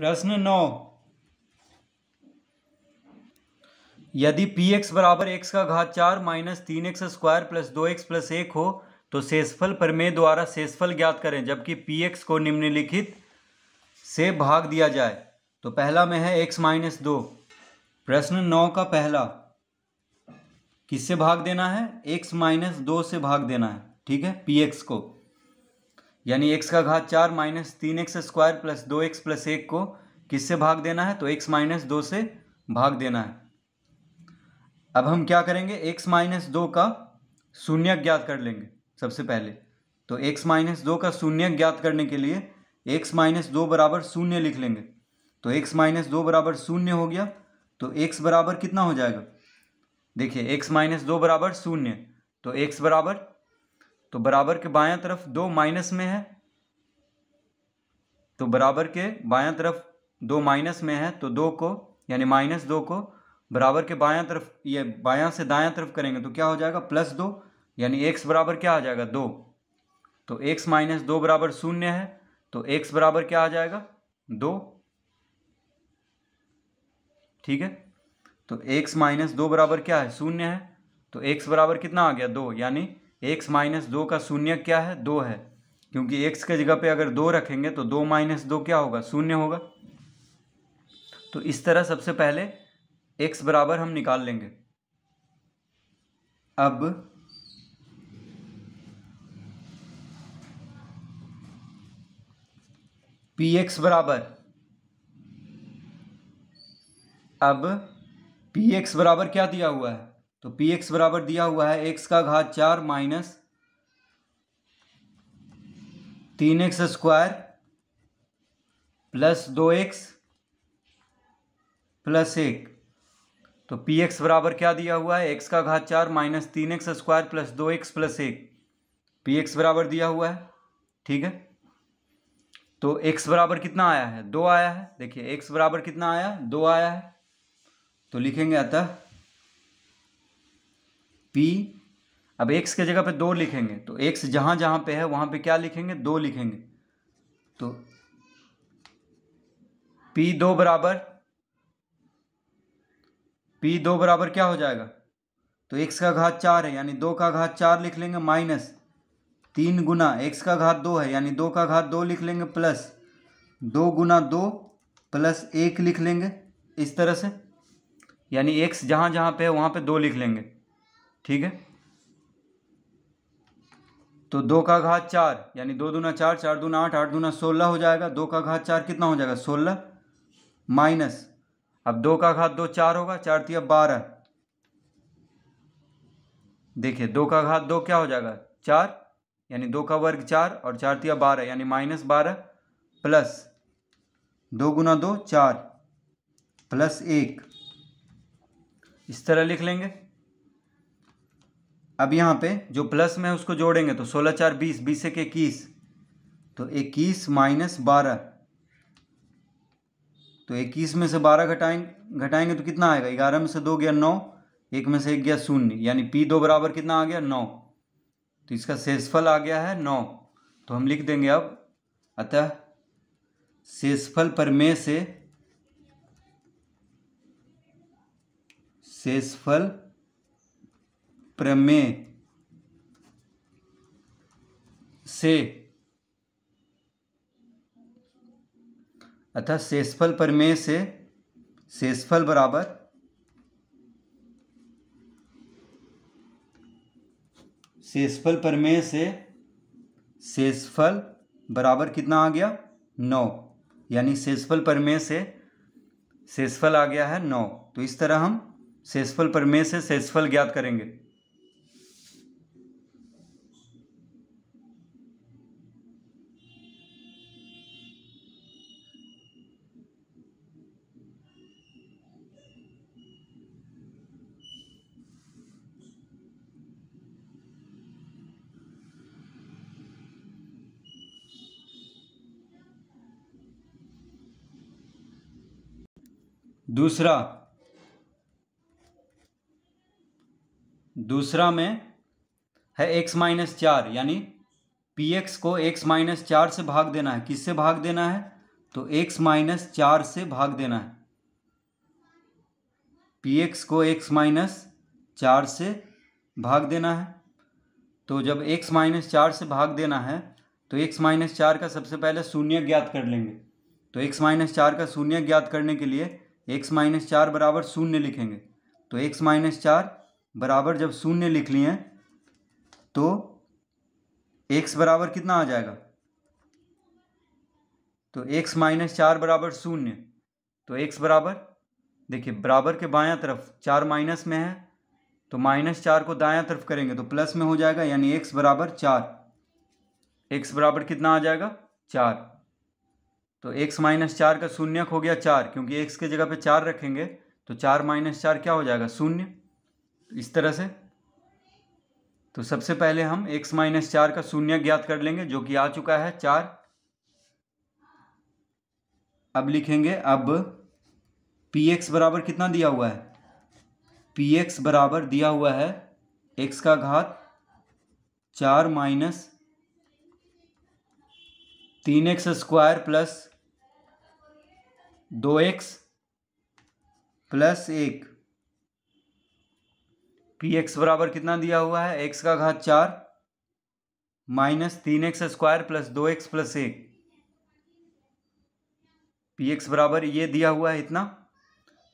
प्रश्न नौ यदि P X बराबर एक्स का घात चार माइनस तीन एक्स स्क्वायर प्लस दो एक्स प्लस एक हो तो शेषफल प्रमेय द्वारा शेषफल ज्ञात करें जबकि पी एक्स को निम्नलिखित से भाग दिया जाए तो पहला में है एक्स माइनस दो प्रश्न नौ का पहला किससे भाग देना है एक्स माइनस दो से भाग देना है ठीक है पी एक्स को यानी एक्स का घात चार माइनस तीन एक्स स्क्वायर प्लस दो एक्स प्लस एक को किससे भाग देना है तो एक्स माइनस दो से भाग देना है अब हम क्या करेंगे एक्स माइनस दो का शून्य ज्ञात कर लेंगे सबसे पहले तो एक्स माइनस दो का शून्य ज्ञात करने के लिए एक्स माइनस दो बराबर शून्य लिख लेंगे तो एक्स माइनस दो बराबर शून्य हो गया तो एक्स बराबर कितना हो जाएगा देखिए एक्स माइनस दो बराबर शून्य तो एक्स बराबर तो बराबर के बायां तरफ दो माइनस में है तो बराबर के बायां तरफ दो माइनस में है तो दो को यानी माइनस दो को बराबर के बायां तरफ ये बायां से दायां तरफ करेंगे तो क्या हो जाएगा प्लस दो यानी एक्स बराबर क्या आ जाएगा दो तो एक्स माइनस दो बराबर शून्य है तो एक्स बराबर क्या आ जाएगा दो ठीक है तो एक्स माइनस दो बराबर क्या है शून्य है तो एक्स बराबर कितना आ गया दो यानी एक्स माइनस दो का शून्य क्या है दो है क्योंकि एक्स के जगह पे अगर दो रखेंगे तो दो माइनस दो क्या होगा शून्य होगा तो इस तरह सबसे पहले एक्स बराबर हम निकाल लेंगे अब पी एक्स बराबर अब पी एक्स बराबर क्या दिया हुआ है तो पी एक्स बराबर दिया हुआ है एक्स का घात चार माइनस तीन एक्स स्क्वायर प्लस दो एक्स प्लस एक तो पी एक्स बराबर क्या दिया हुआ है एक्स का घात चार माइनस तीन एक्स स्क्वायर प्लस दो एक्स प्लस एक पी एक्स बराबर दिया हुआ है ठीक है तो एक्स बराबर कितना आया है दो आया है देखिए एक्स बराबर कितना आया दो आया है तो लिखेंगे अतः पी अब एक्स के जगह पे दो लिखेंगे तो एक्स जहाँ जहाँ पे है वहां पे क्या लिखेंगे दो लिखेंगे तो पी दो बराबर पी दो बराबर क्या हो जाएगा तो एक्स का घात चार है यानी दो का घात चार लिख लेंगे माइनस तीन गुना एक्स का घात दो है यानी दो का घात दो लिख लेंगे प्लस दो गुना दो प्लस एक लिख लेंगे इस तरह से यानी एक्स जहां जहां पे है वहां पे दो लिख लेंगे ठीक है तो दो का घात चार यानी दो दूना चार चार दूना आठ आठ दूना सोलह हो जाएगा दो का घात चार कितना हो जाएगा सोलह माइनस अब दो का घात दो चार होगा चार तीन बारह देखिए दो का घात दो क्या हो जाएगा चार यानी दो का वर्ग चार और चार तिया बारह यानी माइनस बारह प्लस दो गुना दो चार प्लस एक इस तरह लिख लेंगे अब यहाँ पे जो प्लस में उसको जोड़ेंगे तो सोलह चार बीस बीस एक इक्कीस तो इक्कीस माइनस बारह तो इक्कीस में से बारह घटाएंगे घटाएंगे तो कितना आएगा ग्यारह में से दो गया नौ एक में से एक गया शून्य यानी पी दो बराबर कितना आ गया नौ तो इसका शेषफल आ गया है नौ तो हम लिख देंगे अब अतः शेषफल पर में से शेषफल प्रमेय से अतः शेषफल प्रमेय से शेषफल बराबर शेषफल प्रमेय से शेषफल बराबर कितना आ गया नौ यानी शेषफल प्रमेय से शेषफल आ गया है नौ तो इस तरह हम शेषफल प्रमेय से शेषफल ज्ञात करेंगे दूसरा दूसरा में है एक्स माइनस चार यानी पी एक्स को एक्स माइनस चार से भाग देना है किससे भाग देना है तो एक्स माइनस चार से भाग देना है पी एक्स को एक्स माइनस चार से भाग देना है तो जब एक्स माइनस चार से भाग देना है तो एक्स माइनस चार का सबसे पहले शून्य ज्ञात कर लेंगे तो एक्स माइनस चार का शून्य ज्ञात करने के लिए एक्स माइनस चार बराबर शून्य लिखेंगे तो एक्स माइनस चार बराबर जब शून्य लिख लिए तो एक्स बराबर कितना आ जाएगा तो एक्स माइनस चार बराबर शून्य तो एक्स बराबर देखिए बराबर के बायां तरफ चार माइनस में है तो माइनस चार को दायां तरफ करेंगे तो प्लस में हो जाएगा यानी एक्स बराबर चार एक्स बराबर कितना आ जाएगा चार तो एक्स माइनस चार का शून्य हो गया चार क्योंकि एक्स के जगह पे चार रखेंगे तो चार माइनस चार क्या हो जाएगा शून्य तो इस तरह से तो सबसे पहले हम एक्स माइनस चार का शून्य ज्ञात कर लेंगे जो कि आ चुका है चार अब लिखेंगे अब पी एक्स बराबर कितना दिया हुआ है पी एक्स बराबर दिया हुआ है एक्स का घात चार माइनस तीन एक्स स्क्वायर प्लस दो एक्स प्लस एक पी एक्स बराबर कितना दिया हुआ है एक्स का घात चार माइनस तीन एक्स स्क्वायर प्लस दो एक्स प्लस एक पी एक्स बराबर ये दिया हुआ है इतना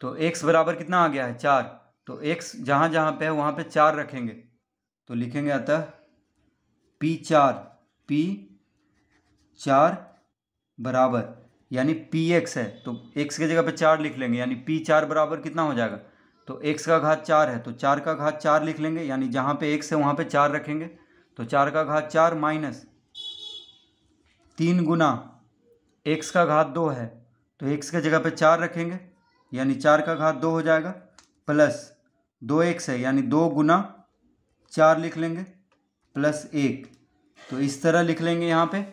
तो एक्स बराबर कितना आ गया है चार तो एक्स जहाँ जहाँ पे है वहाँ पे चार रखेंगे तो लिखेंगे अतः पी चार पी चार बराबर यानी पी एक्स है तो एक्स की जगह पे चार लिख लेंगे यानी पी चार बराबर कितना हो जाएगा तो एक्स का घात चार है तो चार का घात चार लिख लेंगे यानी जहाँ पे एक्स है वहाँ पे चार रखेंगे तो चार का घात चार माइनस तीन गुना एक्स का घात दो है तो एक्स की जगह पे चार रखेंगे यानी चार का घात दो हो जाएगा प्लस दो एक्स है यानी दो गुना चार लिख लेंगे प्लस एक तो इस तरह लिख लेंगे यहाँ पर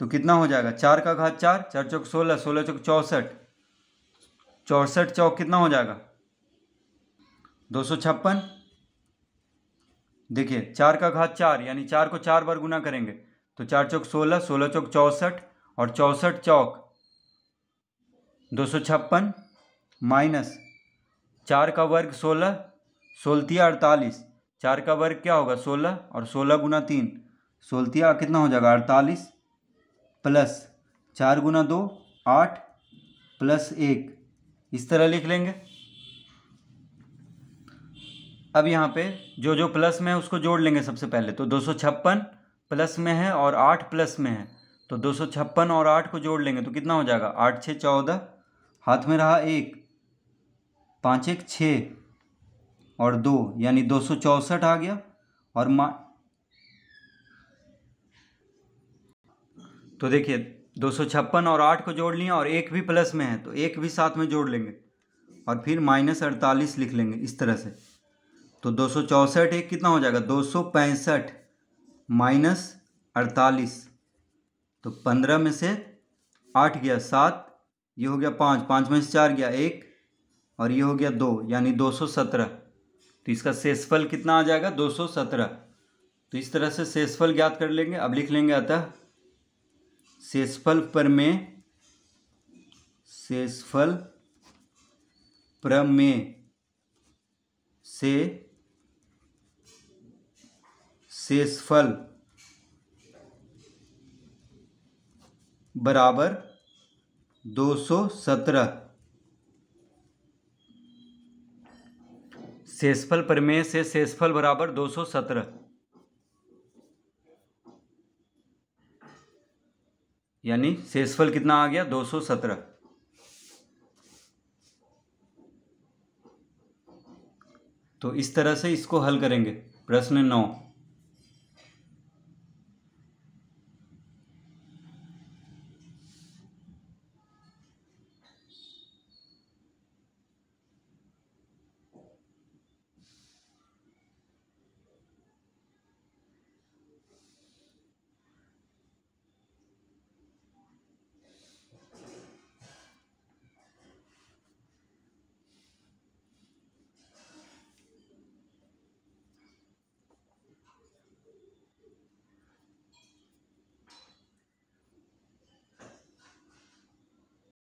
तो कितना हो जाएगा चार का घात चार चार चौक सोलह सोलह चौक चौंसठ चौंसठ चौक कितना हो जाएगा दो सौ छप्पन देखिए चार का घात चार यानी चार को चार बार गुना करेंगे तो चार चौक सोलह सोलह चौक चौंसठ और चौंसठ चौक दो सौ छप्पन माइनस चार का वर्ग सोलह सोलतिया अड़तालीस चार का वर्ग क्या होगा सोलह और सोलह गुना तीन सोलतिया कितना हो जाएगा अड़तालीस प्लस चार गुना दो आठ प्लस एक इस तरह लिख लेंगे अब यहाँ पे जो जो प्लस में है उसको जोड़ लेंगे सबसे पहले तो दो सौ छप्पन प्लस में है और आठ प्लस में है तो दो सौ छप्पन और आठ को जोड़ लेंगे तो कितना हो जाएगा आठ छः चौदह हाथ में रहा एक पाँच एक छः और दो यानी दो सौ चौंसठ आ गया और मा तो देखिए दो सौ छप्पन और आठ को जोड़ लिया और एक भी प्लस में है तो एक भी साथ में जोड़ लेंगे और फिर माइनस अड़तालीस लिख लेंगे इस तरह से तो दो सौ एक कितना हो जाएगा दो सौ पैंसठ माइनस अड़तालीस तो पंद्रह में से आठ गया सात ये हो गया पाँच पाँच में से चार गया एक और ये हो गया दो यानी दो सौ सत्रह तो इसका शेषफल कितना आ जाएगा दो सौ सत्रह तो इस तरह से शेषफल ज्ञात कर लेंगे अब लिख लेंगे अतः शेषफल प्रमेय शेषफल प्रमेय से शेषफल बराबर दो सौ सत्रह शेषफल प्रमेय से शेषफल बराबर दो सौ सत्रह यानी शेषफल कितना आ गया 217 तो इस तरह से इसको हल करेंगे प्रश्न नौ